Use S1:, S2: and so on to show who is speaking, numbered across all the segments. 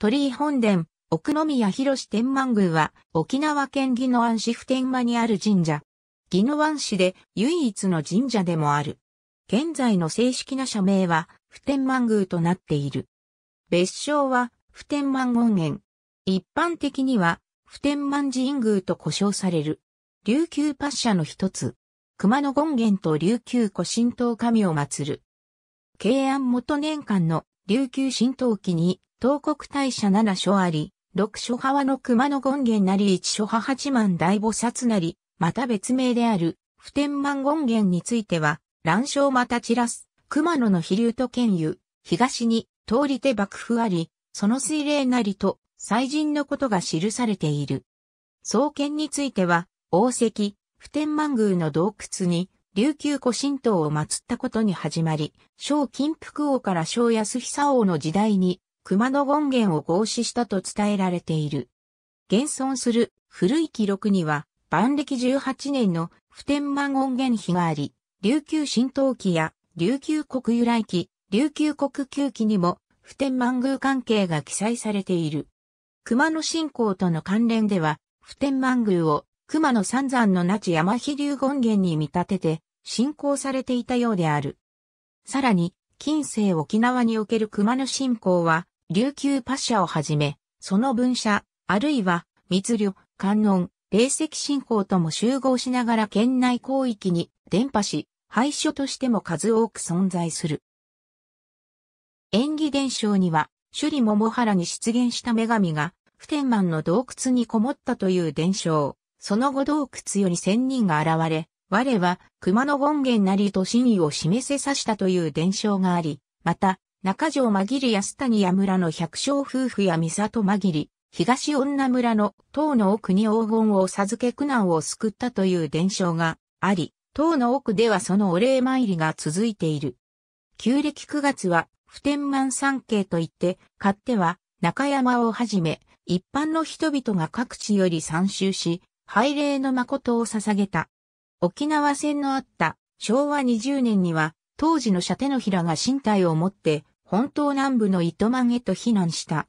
S1: 鳥居本殿、奥宮広天満宮は、沖縄県宜野湾市普天間にある神社。宜野湾市で唯一の神社でもある。現在の正式な社名は、普天満宮となっている。別称は、普天満権園。一般的には、普天満神宮と呼称される。琉球パッシャの一つ。熊野権現と琉球古神道神を祀る。慶安元年間の琉球神道記に東国大社七所あり、六所派はの熊野権現なり一所派八万大菩薩なり、また別名である、普天満権現については、乱章また散らす、熊野の飛竜と剣湯、東に、通り手幕府あり、その水霊なりと、祭神のことが記されている。創建については、王石、普天満宮の洞窟に、琉球古神道を祀ったことに始まり、小金福王から小安久王の時代に、熊野権現を合祀したと伝えられている。現存する古い記録には、万暦18年の普天間権現碑があり、琉球新陶器や琉球国由来記、琉球国旧記にも普天満宮関係が記載されている。熊野信仰との関連では、普天満宮を熊野三山の那智山飛流権現に見立てて信仰されていたようである。さらに、近世沖縄における熊野信仰は、琉球パッシャをはじめ、その分社、あるいは密旅、観音、霊石信仰とも集合しながら県内広域に伝播し、廃所としても数多く存在する。演技伝承には、首里桃原に出現した女神が、普天満の洞窟にこもったという伝承。その後洞窟より仙人が現れ、我は熊野権現なりと真意を示せさしたという伝承があり、また、中条まぎり安谷や村の百姓夫婦や三里まぎり、東女村の唐の奥に黄金を授け苦難を救ったという伝承があり、唐の奥ではそのお礼参りが続いている。旧暦9月は、普天満三景といって、勝手は中山をはじめ、一般の人々が各地より参集し、拝礼の誠を捧げた。沖縄戦のあった昭和20年には、当時の射手の平が身体を持って本島南部の糸満へと避難した。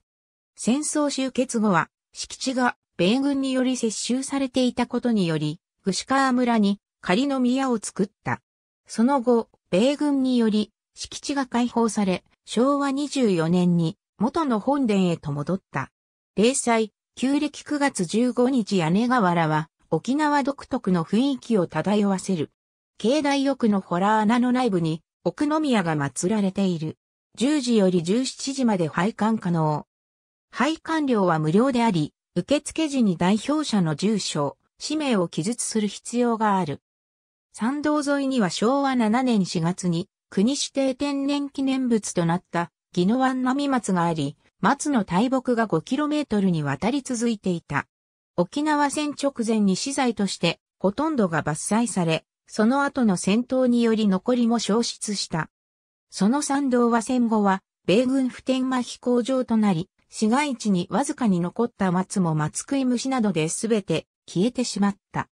S1: 戦争終結後は、敷地が米軍により接収されていたことにより、具志川村に仮の宮を作った。その後、米軍により敷地が解放され、昭和24年に元の本殿へと戻った。例祭、旧暦9月15日屋根瓦は沖縄独特の雰囲気を漂わせる。境内奥のホラー穴の内部に奥宮が祀られている。10時より17時まで配管可能。配管料は無料であり、受付時に代表者の住所、氏名を記述する必要がある。参道沿いには昭和7年4月に国指定天然記念物となった宜野湾並松があり、松の大木が 5km にわたり続いていた。沖縄戦直前に資材としてほとんどが伐採され、その後の戦闘により残りも消失した。その参道は戦後は、米軍普天間飛行場となり、市街地にわずかに残った松も松食い虫などで全て消えてしまった。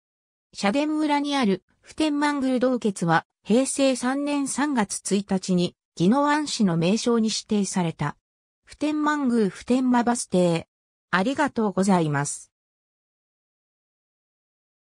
S1: 社殿村にある普天間宮洞穴は平成3年3月1日に宜野湾市の名称に指定された。普天間宮普天間バス停。ありがとうございます。